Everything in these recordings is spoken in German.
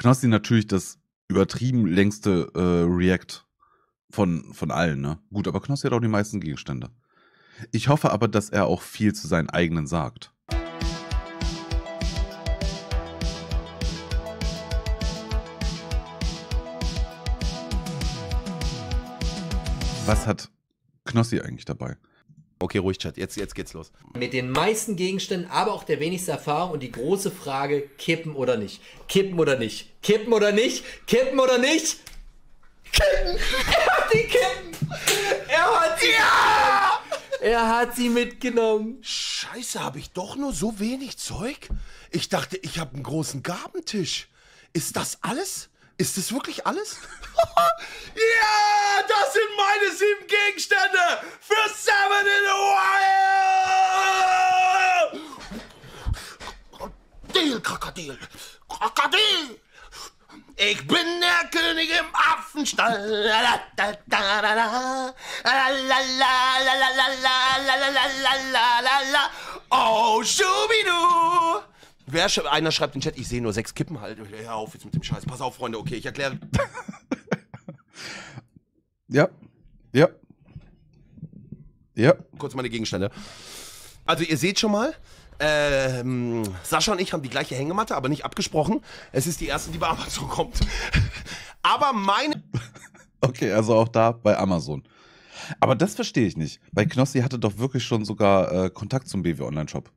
Knossi natürlich das übertrieben längste äh, React von, von allen, ne? Gut, aber Knossi hat auch die meisten Gegenstände. Ich hoffe aber, dass er auch viel zu seinen eigenen sagt. Was hat Knossi eigentlich dabei? Okay, ruhig, Chat. Jetzt, jetzt geht's los. Mit den meisten Gegenständen, aber auch der wenigsten Erfahrung und die große Frage: kippen oder nicht? Kippen oder nicht? Kippen oder nicht? Kippen oder nicht? Kippen! Er hat die Kippen! Er hat sie! Ja! Er hat sie mitgenommen. Scheiße, habe ich doch nur so wenig Zeug? Ich dachte, ich habe einen großen Gabentisch. Ist das alles? Ist das wirklich alles? ja, yeah, das sind meine sieben Gegenstände für Seven in a Wild! Krokodil, Krokodil, Krokodil! Ich bin der König im Affenstall. Oh, Schubidu! Wer sch einer schreibt in den Chat, ich sehe nur sechs Kippen halt. Hör auf jetzt mit dem Scheiß. Pass auf, Freunde, okay, ich erkläre. ja. Ja. Ja. Kurz meine Gegenstände. Also ihr seht schon mal, ähm, Sascha und ich haben die gleiche Hängematte, aber nicht abgesprochen. Es ist die erste, die bei Amazon kommt. aber meine. Okay, also auch da bei Amazon. Aber das verstehe ich nicht. Bei Knossi hatte doch wirklich schon sogar äh, Kontakt zum BW Online Shop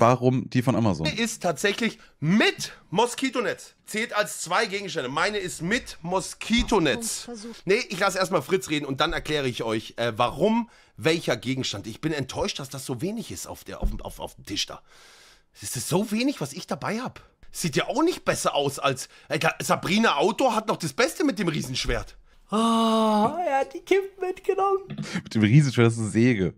warum die von Amazon? Meine ist tatsächlich mit Moskitonetz. Zählt als zwei Gegenstände. Meine ist mit Moskitonetz. Nee, ich lasse erstmal Fritz reden und dann erkläre ich euch, äh, warum welcher Gegenstand. Ich bin enttäuscht, dass das so wenig ist auf, der, auf, auf, auf dem Tisch da. Es ist so wenig, was ich dabei habe. Sieht ja auch nicht besser aus als. Äh, Alter, Sabrina Auto hat noch das Beste mit dem Riesenschwert. Oh, er hat die Kippen mitgenommen. mit dem Riesenschwert, ist eine Säge.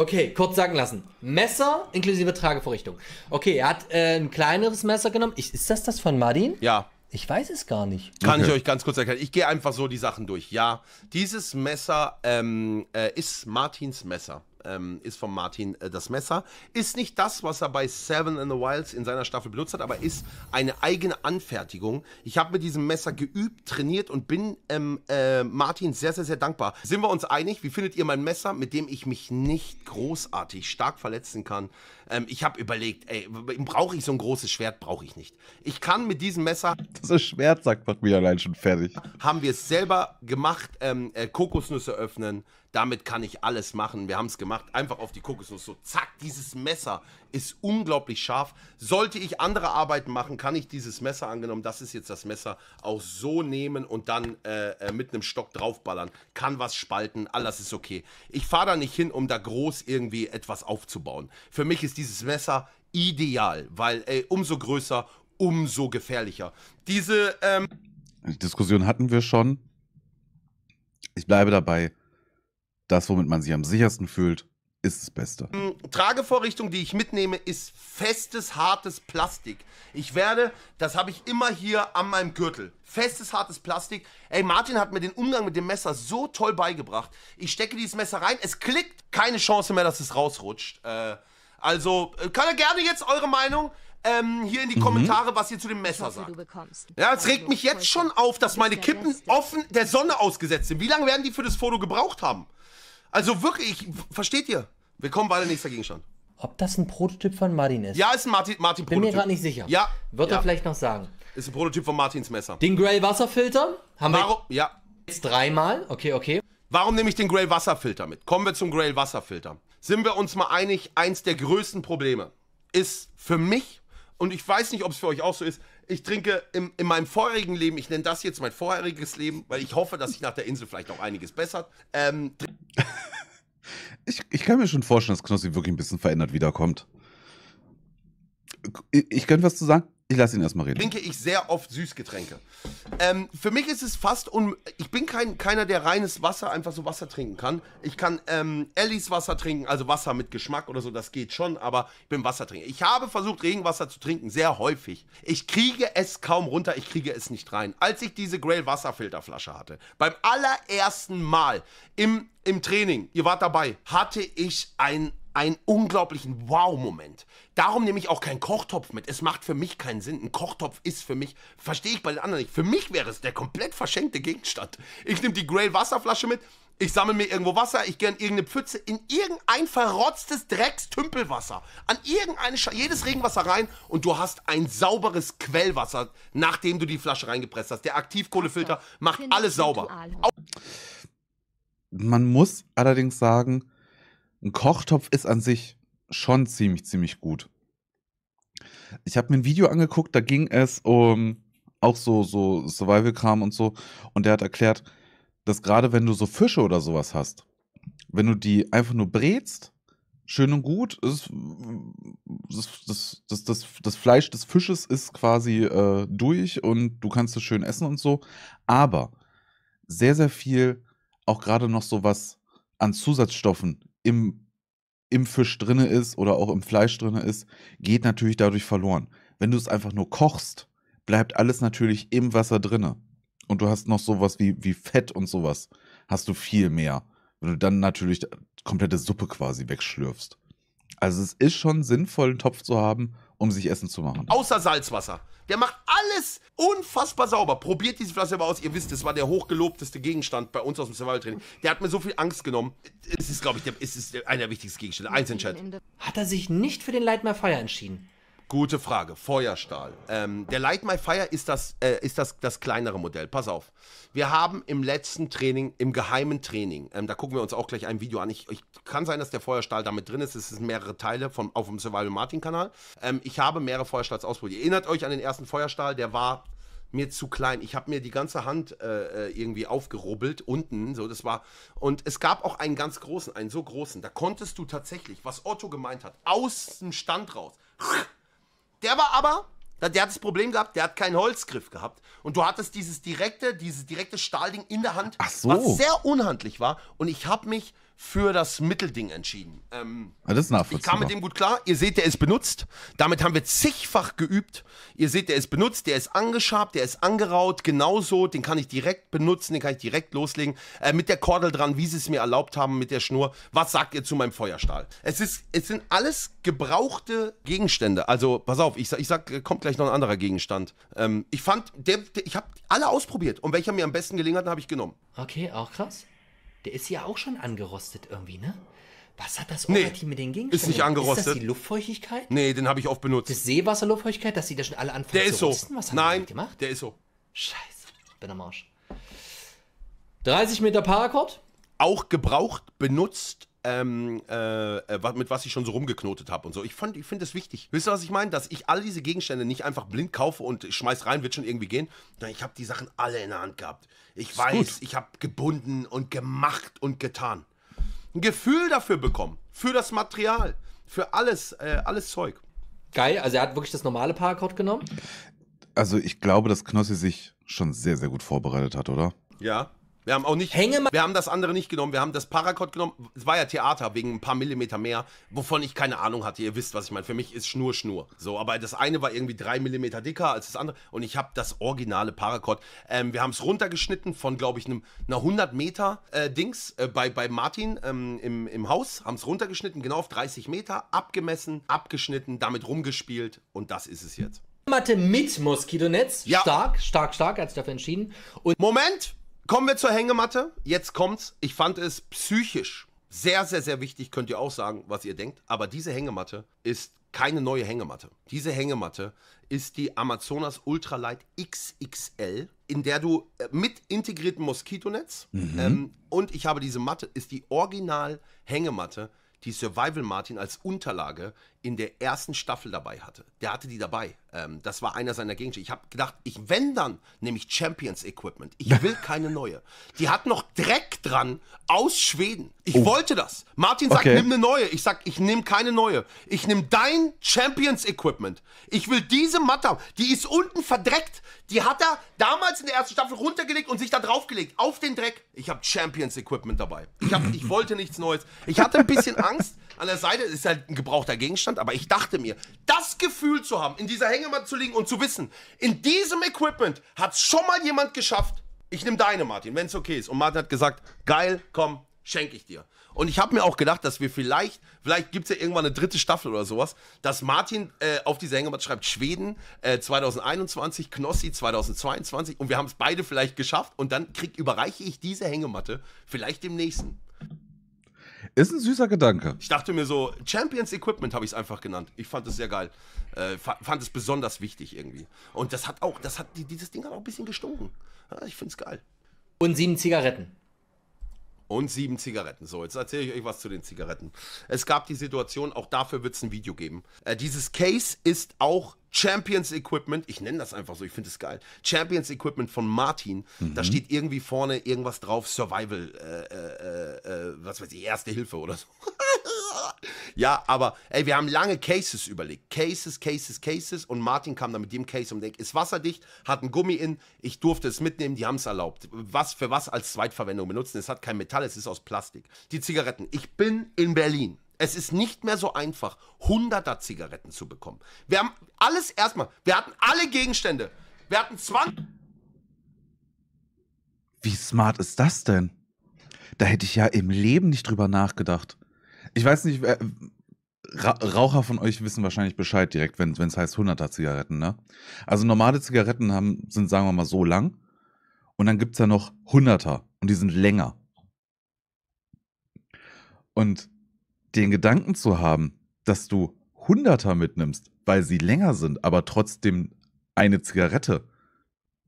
Okay, kurz sagen lassen. Messer inklusive Tragevorrichtung. Okay, er hat äh, ein kleineres Messer genommen. Ich, ist das das von Martin? Ja. Ich weiß es gar nicht. Kann okay. ich euch ganz kurz erklären. Ich gehe einfach so die Sachen durch. Ja, dieses Messer ähm, äh, ist Martins Messer ähm, ist von Martin äh, das Messer. Ist nicht das, was er bei Seven in the Wilds in seiner Staffel benutzt hat, aber ist eine eigene Anfertigung. Ich habe mit diesem Messer geübt, trainiert und bin ähm, äh, Martin sehr, sehr, sehr dankbar. Sind wir uns einig? Wie findet ihr mein Messer, mit dem ich mich nicht großartig stark verletzen kann? Ähm, ich habe überlegt, ey, brauche ich so ein großes Schwert? Brauche ich nicht. Ich kann mit diesem Messer. Das Schwert sagt macht mir allein schon fertig. Haben wir es selber gemacht, ähm, äh, Kokosnüsse öffnen damit kann ich alles machen. Wir haben es gemacht, einfach auf die Kokosnuss. So, zack, dieses Messer ist unglaublich scharf. Sollte ich andere Arbeiten machen, kann ich dieses Messer, angenommen, das ist jetzt das Messer, auch so nehmen und dann äh, äh mit einem Stock draufballern. Kann was spalten, alles ist okay. Ich fahre da nicht hin, um da groß irgendwie etwas aufzubauen. Für mich ist dieses Messer ideal, weil ey, umso größer, umso gefährlicher. Diese ähm Diskussion hatten wir schon. Ich bleibe dabei das, womit man sich am sichersten fühlt, ist das Beste. Ähm, Tragevorrichtung, die ich mitnehme, ist festes, hartes Plastik. Ich werde, das habe ich immer hier an meinem Gürtel. Festes, hartes Plastik. Ey, Martin hat mir den Umgang mit dem Messer so toll beigebracht. Ich stecke dieses Messer rein, es klickt. Keine Chance mehr, dass es rausrutscht. Äh, also, äh, kann er gerne jetzt eure Meinung ähm, hier in die mhm. Kommentare, mhm. was ihr zu dem Messer hoffe, sagt. Ja, es also regt mich jetzt schon auf, dass meine Kippen offen der Sonne ausgesetzt sind. Wie lange werden die für das Foto gebraucht haben? Also wirklich, versteht ihr? Willkommen bei der nächsten Gegenstand. Ob das ein Prototyp von Martin ist? Ja, ist ein Martin, Martin Prototyp. Bin mir gerade nicht sicher. Ja. Wird ja. er vielleicht noch sagen. Ist ein Prototyp von Martins Messer. Den Grey Wasserfilter haben Warum? wir ja. jetzt dreimal. Okay, okay. Warum nehme ich den Grail Wasserfilter mit? Kommen wir zum Grail Wasserfilter. Sind wir uns mal einig, eins der größten Probleme ist für mich und ich weiß nicht, ob es für euch auch so ist, ich trinke im, in meinem vorherigen Leben, ich nenne das jetzt mein vorheriges Leben, weil ich hoffe, dass sich nach der Insel vielleicht auch einiges bessert. Ähm, ich, ich kann mir schon vorstellen, dass Knossi wirklich ein bisschen verändert wiederkommt. Ich, ich könnte was zu sagen. Ich lasse ihn erstmal reden. Trinke ich sehr oft Süßgetränke. Ähm, für mich ist es fast un. Ich bin kein, keiner, der reines Wasser, einfach so Wasser trinken kann. Ich kann ähm, Ellis Wasser trinken, also Wasser mit Geschmack oder so, das geht schon, aber ich bin Wassertrinker. Ich habe versucht, Regenwasser zu trinken, sehr häufig. Ich kriege es kaum runter, ich kriege es nicht rein. Als ich diese Grail Wasserfilterflasche hatte, beim allerersten Mal im im Training, ihr wart dabei, hatte ich ein einen unglaublichen Wow-Moment. Darum nehme ich auch keinen Kochtopf mit. Es macht für mich keinen Sinn. Ein Kochtopf ist für mich, verstehe ich bei den anderen nicht. Für mich wäre es der komplett verschenkte Gegenstand. Ich nehme die Grail Wasserflasche mit, ich sammle mir irgendwo Wasser, ich gehe in irgendeine Pfütze, in irgendein verrotztes Dreckstümpelwasser, an irgendeine, Sch jedes Regenwasser rein und du hast ein sauberes Quellwasser, nachdem du die Flasche reingepresst hast. Der Aktivkohlefilter macht alles sauber. Man muss allerdings sagen, ein Kochtopf ist an sich schon ziemlich, ziemlich gut. Ich habe mir ein Video angeguckt, da ging es um auch so, so Survival-Kram und so. Und der hat erklärt, dass gerade wenn du so Fische oder sowas hast, wenn du die einfach nur brätst, schön und gut, ist, das, das, das, das, Fleisch des Fisches ist quasi äh, durch und du kannst es schön essen und so. Aber sehr, sehr viel, auch gerade noch so was an Zusatzstoffen im, im Fisch drinne ist oder auch im Fleisch drinne ist, geht natürlich dadurch verloren. Wenn du es einfach nur kochst, bleibt alles natürlich im Wasser drinne. Und du hast noch sowas wie, wie Fett und sowas, hast du viel mehr. Wenn du dann natürlich komplette Suppe quasi wegschlürfst. Also es ist schon sinnvoll, einen Topf zu haben, um sich Essen zu machen. Außer Salzwasser. Der macht alles unfassbar sauber. Probiert diese Flasche aber aus. Ihr wisst, das war der hochgelobteste Gegenstand bei uns aus dem Survival-Training. Der hat mir so viel Angst genommen. Es ist, glaube ich, der, es ist einer der wichtigsten Gegenstände. Eins entscheidet. Hat er sich nicht für den Leitmer Feuer entschieden? Gute Frage. Feuerstahl. Ähm, der Light My Fire ist das, äh, ist das, das kleinere Modell. Pass auf. Wir haben im letzten Training, im geheimen Training, ähm, da gucken wir uns auch gleich ein Video an. Ich, ich, kann sein, dass der Feuerstahl damit drin ist. Es sind mehrere Teile vom, auf dem Survival Martin Kanal. Ähm, ich habe mehrere Feuerstahls ausprobiert. Ihr erinnert euch an den ersten Feuerstahl, der war mir zu klein. Ich habe mir die ganze Hand äh, äh irgendwie aufgerubbelt unten, so das war und es gab auch einen ganz großen, einen so großen. Da konntest du tatsächlich, was Otto gemeint hat, aus dem Stand raus der war aber, der hat das Problem gehabt, der hat keinen Holzgriff gehabt. Und du hattest dieses direkte, dieses direkte Stahlding in der Hand, so. was sehr unhandlich war. Und ich habe mich für das Mittelding entschieden. Ähm, ah, das ist nachvollziehbar. Ich kam mit dem gut klar. Ihr seht, der ist benutzt. Damit haben wir zigfach geübt. Ihr seht, der ist benutzt, der ist angeschabt, der ist angeraut. Genauso, den kann ich direkt benutzen, den kann ich direkt loslegen. Äh, mit der Kordel dran, wie sie es mir erlaubt haben, mit der Schnur. Was sagt ihr zu meinem Feuerstahl? Es, ist, es sind alles gebrauchte Gegenstände. Also, pass auf, ich sag, ich sag äh, kommt gleich noch ein anderer Gegenstand. Ähm, ich fand, der, der, ich habe alle ausprobiert. Und welcher mir am besten gelingen hat, habe ich genommen. Okay, auch krass. Der ist ja auch schon angerostet irgendwie, ne? Was hat das nee, Orati mit den Gegenständen? Ist nicht angerostet. Ist das die Luftfeuchtigkeit? Nee, den habe ich oft benutzt. Das Seewasserluftfeuchtigkeit, dass die da schon alle anfangen der zu ist so. Was haben Nein, die gemacht? der ist so. Scheiße, bin am Arsch. 30 Meter Paracord. Auch gebraucht, benutzt, ähm, äh, äh mit was ich schon so rumgeknotet habe und so. Ich, ich finde das wichtig. Wisst ihr, was ich meine? Dass ich all diese Gegenstände nicht einfach blind kaufe und schmeiß rein, wird schon irgendwie gehen. Ich habe die Sachen alle in der Hand gehabt. Ich ist weiß, gut. ich habe gebunden und gemacht und getan. Ein Gefühl dafür bekommen. Für das Material. Für alles, äh, alles Zeug. Geil, also er hat wirklich das normale Paracord genommen. Also ich glaube, dass Knossi sich schon sehr, sehr gut vorbereitet hat, oder? Ja. Wir haben auch nicht. Hängematte. Wir haben das andere nicht genommen. Wir haben das Paracord genommen. Es war ja Theater wegen ein paar Millimeter mehr, wovon ich keine Ahnung hatte. Ihr wisst, was ich meine. Für mich ist Schnur Schnur. So, aber das eine war irgendwie drei Millimeter dicker als das andere. Und ich habe das originale Paracord. Ähm, wir haben es runtergeschnitten von, glaube ich, einem, einer 100 Meter äh, Dings äh, bei, bei Martin ähm, im, im Haus. Haben es runtergeschnitten, genau auf 30 Meter. Abgemessen, abgeschnitten, damit rumgespielt. Und das ist es jetzt. Matte mit Moskitonetz. Ja. Stark, stark, stark, hat sich dafür entschieden. Und Moment! Kommen wir zur Hängematte. Jetzt kommt's. Ich fand es psychisch sehr, sehr, sehr wichtig. Könnt ihr auch sagen, was ihr denkt. Aber diese Hängematte ist keine neue Hängematte. Diese Hängematte ist die Amazonas Ultralight XXL, in der du äh, mit integriertem Moskitonetz mhm. ähm, und ich habe diese Matte, ist die Original-Hängematte, die Survival Martin als Unterlage in der ersten Staffel dabei hatte. Der hatte die dabei. Ähm, das war einer seiner Gegenstände. Ich habe gedacht, ich wenn dann, nämlich Champions Equipment. Ich will keine neue. Die hat noch Dreck dran aus Schweden. Ich oh. wollte das. Martin sagt, okay. nimm eine neue. Ich sag, ich nehme keine neue. Ich nehme dein Champions Equipment. Ich will diese Matte Die ist unten verdreckt. Die hat er damals in der ersten Staffel runtergelegt und sich da draufgelegt. Auf den Dreck. Ich habe Champions Equipment dabei. Ich, hab, ich wollte nichts Neues. Ich hatte ein bisschen Angst. An der Seite ist halt ein gebrauchter Gegenstand Deutschland, aber ich dachte mir, das Gefühl zu haben, in dieser Hängematte zu liegen und zu wissen, in diesem Equipment hat es schon mal jemand geschafft. Ich nehme deine, Martin, wenn es okay ist. Und Martin hat gesagt, geil, komm, schenke ich dir. Und ich habe mir auch gedacht, dass wir vielleicht, vielleicht gibt es ja irgendwann eine dritte Staffel oder sowas, dass Martin äh, auf diese Hängematte schreibt, Schweden äh, 2021, Knossi 2022 und wir haben es beide vielleicht geschafft und dann krieg, überreiche ich diese Hängematte vielleicht dem Nächsten. Ist ein süßer Gedanke. Ich dachte mir so, Champions Equipment habe ich es einfach genannt. Ich fand es sehr geil. Äh, fand es besonders wichtig irgendwie. Und das hat auch, das hat, dieses Ding hat auch ein bisschen gestunken. ich finde es geil. Und sieben Zigaretten. Und sieben Zigaretten. So, jetzt erzähle ich euch was zu den Zigaretten. Es gab die Situation, auch dafür wird es ein Video geben. Äh, dieses Case ist auch Champions Equipment, ich nenne das einfach so, ich finde es geil. Champions Equipment von Martin, mhm. da steht irgendwie vorne irgendwas drauf, Survival, äh, äh, äh, äh, was weiß ich, Erste Hilfe oder so. ja, aber ey, wir haben lange Cases überlegt. Cases, Cases, Cases. Und Martin kam dann mit dem Case und denkt, ist wasserdicht, hat ein Gummi in, ich durfte es mitnehmen, die haben es erlaubt. Was für was als Zweitverwendung benutzen? Es hat kein Metall, es ist aus Plastik. Die Zigaretten. Ich bin in Berlin. Es ist nicht mehr so einfach, hunderter Zigaretten zu bekommen. Wir haben alles erstmal, wir hatten alle Gegenstände. Wir hatten 20. Wie smart ist das denn? Da hätte ich ja im Leben nicht drüber nachgedacht. Ich weiß nicht, Raucher von euch wissen wahrscheinlich Bescheid direkt, wenn es heißt 100er Zigaretten, ne? Also normale Zigaretten haben, sind, sagen wir mal, so lang. Und dann gibt es ja noch 100er und die sind länger. Und den Gedanken zu haben, dass du 100er mitnimmst, weil sie länger sind, aber trotzdem eine Zigarette,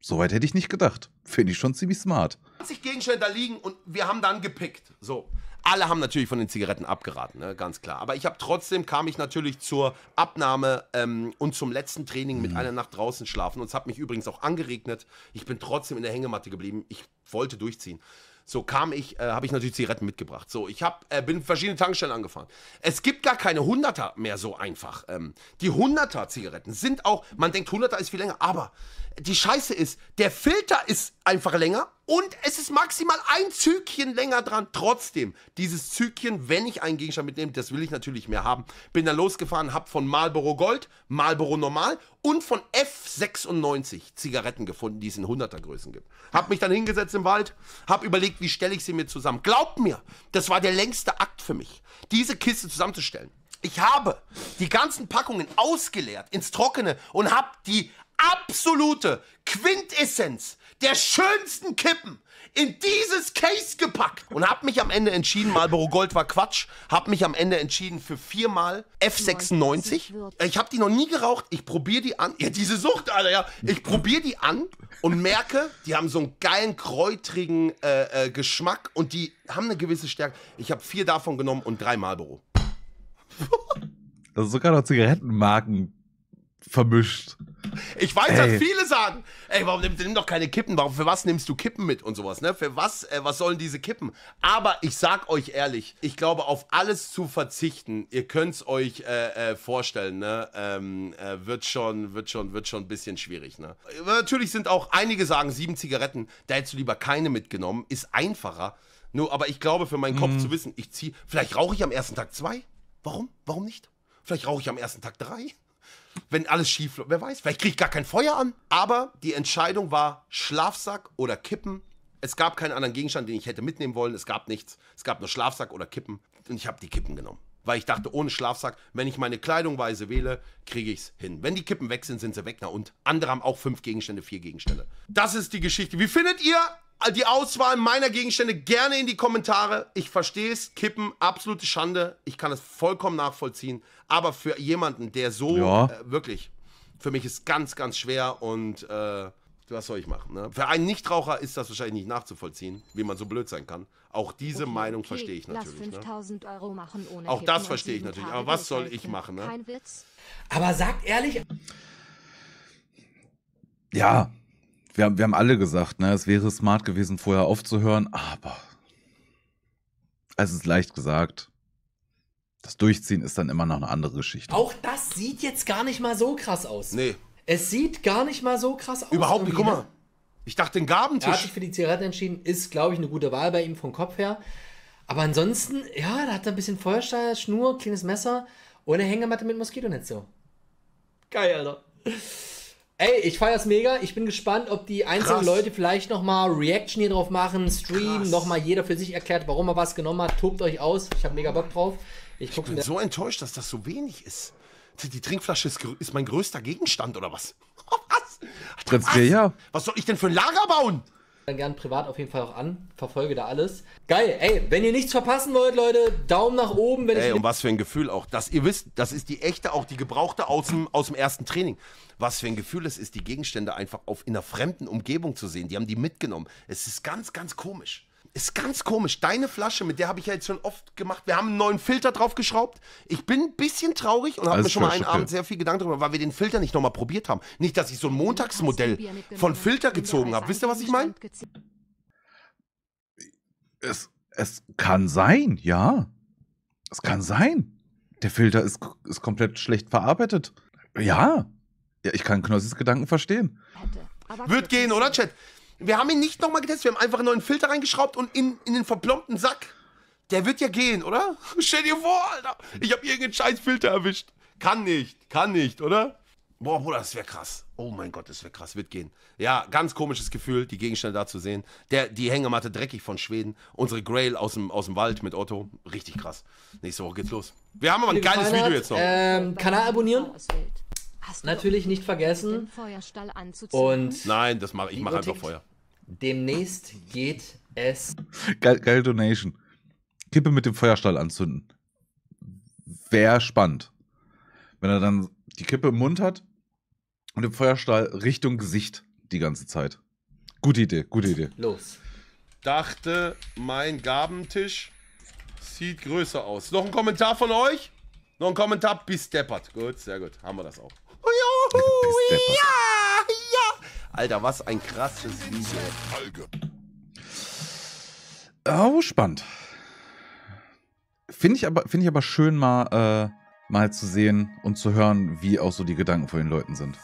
Soweit hätte ich nicht gedacht. Finde ich schon ziemlich smart. 20 Gegenstände da liegen und wir haben dann gepickt. So. Alle haben natürlich von den Zigaretten abgeraten, ne? ganz klar. Aber ich habe trotzdem kam ich natürlich zur Abnahme ähm, und zum letzten Training mit mhm. einer Nacht draußen schlafen. Und es hat mich übrigens auch angeregnet. Ich bin trotzdem in der Hängematte geblieben. Ich wollte durchziehen. So kam ich, äh, habe ich natürlich Zigaretten mitgebracht. So, ich hab, äh, bin verschiedene Tankstellen angefahren. Es gibt gar keine Hunderter mehr so einfach. Ähm, die Hunderter Zigaretten sind auch, man denkt 100er ist viel länger, aber die Scheiße ist, der Filter ist einfach länger und es ist maximal ein Zügchen länger dran. Trotzdem, dieses Zügchen, wenn ich einen Gegenstand mitnehme, das will ich natürlich mehr haben. Bin dann losgefahren, hab von Marlboro Gold, Marlboro Normal und von F96 Zigaretten gefunden, die es in 100er Größen gibt. Hab mich dann hingesetzt im Wald, hab überlegt, wie stelle ich sie mir zusammen. Glaubt mir, das war der längste Akt für mich, diese Kiste zusammenzustellen. Ich habe die ganzen Packungen ausgeleert ins Trockene und habe die absolute Quintessenz der schönsten Kippen in dieses Case gepackt und habe mich am Ende entschieden, Marlboro Gold war Quatsch, habe mich am Ende entschieden für viermal F96. Ich habe die noch nie geraucht, ich probiere die an. Ja, diese Sucht, Alter, ja. Ich probiere die an und merke, die haben so einen geilen, kräutrigen äh, äh, Geschmack und die haben eine gewisse Stärke. Ich habe vier davon genommen und drei Marlboro. Also sogar noch Zigarettenmarken vermischt. Ich weiß, dass viele sagen, ey, warum nimm, nimm doch keine Kippen? Warum, für was nimmst du Kippen mit und sowas? Ne? Für was, äh, was sollen diese Kippen? Aber ich sag euch ehrlich, ich glaube, auf alles zu verzichten, ihr könnt es euch äh, äh, vorstellen, ne? Ähm, äh, wird schon, wird schon, wird schon ein bisschen schwierig, ne? Natürlich sind auch einige sagen, sieben Zigaretten, da hättest du lieber keine mitgenommen, ist einfacher. Nur, aber ich glaube, für meinen Kopf mhm. zu wissen, ich ziehe, vielleicht rauche ich am ersten Tag zwei. Warum? Warum nicht? Vielleicht rauche ich am ersten Tag drei wenn alles schief läuft. Wer weiß, vielleicht kriege ich gar kein Feuer an. Aber die Entscheidung war Schlafsack oder Kippen. Es gab keinen anderen Gegenstand, den ich hätte mitnehmen wollen. Es gab nichts. Es gab nur Schlafsack oder Kippen. Und ich habe die Kippen genommen. Weil ich dachte, ohne Schlafsack, wenn ich meine Kleidungweise wähle, kriege ich es hin. Wenn die Kippen weg sind, sind sie weg. Na und andere haben auch fünf Gegenstände, vier Gegenstände. Das ist die Geschichte. Wie findet ihr äh, die Auswahl meiner Gegenstände gerne in die Kommentare. Ich verstehe es, Kippen, absolute Schande. Ich kann es vollkommen nachvollziehen. Aber für jemanden, der so ja. äh, wirklich, für mich ist ganz, ganz schwer und äh, was soll ich machen? Ne? Für einen Nichtraucher ist das wahrscheinlich nicht nachzuvollziehen, wie man so blöd sein kann. Auch diese okay, Meinung okay. verstehe ich natürlich. Ne? Machen, Auch das verstehe ich natürlich. aber was soll ich machen? Ne? Aber sagt ehrlich. Ja, wir haben, wir haben alle gesagt, ne, es wäre smart gewesen, vorher aufzuhören, aber es ist leicht gesagt. Das Durchziehen ist dann immer noch eine andere Geschichte. Auch das sieht jetzt gar nicht mal so krass aus. Nee. Es sieht gar nicht mal so krass aus. Überhaupt nicht, guck mal. Ich dachte, den Gabentisch. Er hat sich für die Zigarette entschieden, ist, glaube ich, eine gute Wahl bei ihm vom Kopf her. Aber ansonsten, ja, da hat er ein bisschen Feuerstahl, Schnur, kleines Messer, und eine Hängematte mit Moskitonetz so. Geil, Alter. Ey, ich feier's mega. Ich bin gespannt, ob die einzelnen Krass. Leute vielleicht nochmal Reaction hier drauf machen, Stream, nochmal jeder für sich erklärt, warum er was genommen hat. Tobt euch aus. Ich habe mega Bock drauf. Ich, ich bin so enttäuscht, dass das so wenig ist. Die Trinkflasche ist, ist mein größter Gegenstand, oder was? Was? Prinzipiell ja. Was soll ich denn für ein Lager bauen? gern privat auf jeden Fall auch an. Verfolge da alles. Geil, ey, wenn ihr nichts verpassen wollt, Leute, Daumen nach oben. Wenn ey, und was für ein Gefühl auch. Das, ihr wisst, das ist die echte, auch die gebrauchte aus dem, aus dem ersten Training. Was für ein Gefühl es ist, die Gegenstände einfach auf, in einer fremden Umgebung zu sehen. Die haben die mitgenommen. Es ist ganz, ganz komisch. Ist ganz komisch. Deine Flasche, mit der habe ich ja jetzt schon oft gemacht. Wir haben einen neuen Filter draufgeschraubt. Ich bin ein bisschen traurig und habe mir schon mal einen okay. Abend sehr viel Gedanken darüber, weil wir den Filter nicht nochmal probiert haben. Nicht, dass ich so ein Montagsmodell von Filter gezogen habe. Wisst ihr, was ich meine? Es, es kann sein, ja. Es kann sein. Der Filter ist, ist komplett schlecht verarbeitet. Ja. ja ich kann Knossis Gedanken verstehen. Wird gehen, oder, Chat? Wir haben ihn nicht nochmal getestet, wir haben einfach einen neuen Filter reingeschraubt und in, in den verplompten Sack. Der wird ja gehen, oder? Stell dir vor, Alter, ich habe irgendeinen scheiß Filter erwischt. Kann nicht, kann nicht, oder? Boah, Bruder, das wäre krass. Oh mein Gott, das wäre krass, wird gehen. Ja, ganz komisches Gefühl, die Gegenstände da zu sehen. Der, die Hängematte dreckig von Schweden. Unsere Grail aus dem, aus dem Wald mit Otto. Richtig krass. Nächste Woche geht's los. Wir haben aber ein geiles Video jetzt noch. Ähm, Kanal abonnieren natürlich nicht vergessen. Und Nein, das mache ich mache einfach Feuer. Demnächst geht es. Geil, geil Donation. Kippe mit dem Feuerstahl anzünden. Wäre spannend. Wenn er dann die Kippe im Mund hat und den Feuerstahl Richtung Gesicht die ganze Zeit. Gute Idee, gute Idee. Los. Dachte, mein Gabentisch sieht größer aus. Noch ein Kommentar von euch? Noch ein Kommentar? Bis deppert. Gut, sehr gut. Haben wir das auch. Deppert. Ja, ja. Alter, was ein krasses Video. Oh, spannend. Finde ich, aber, find ich aber schön, mal, äh, mal zu sehen und zu hören, wie auch so die Gedanken von den Leuten sind.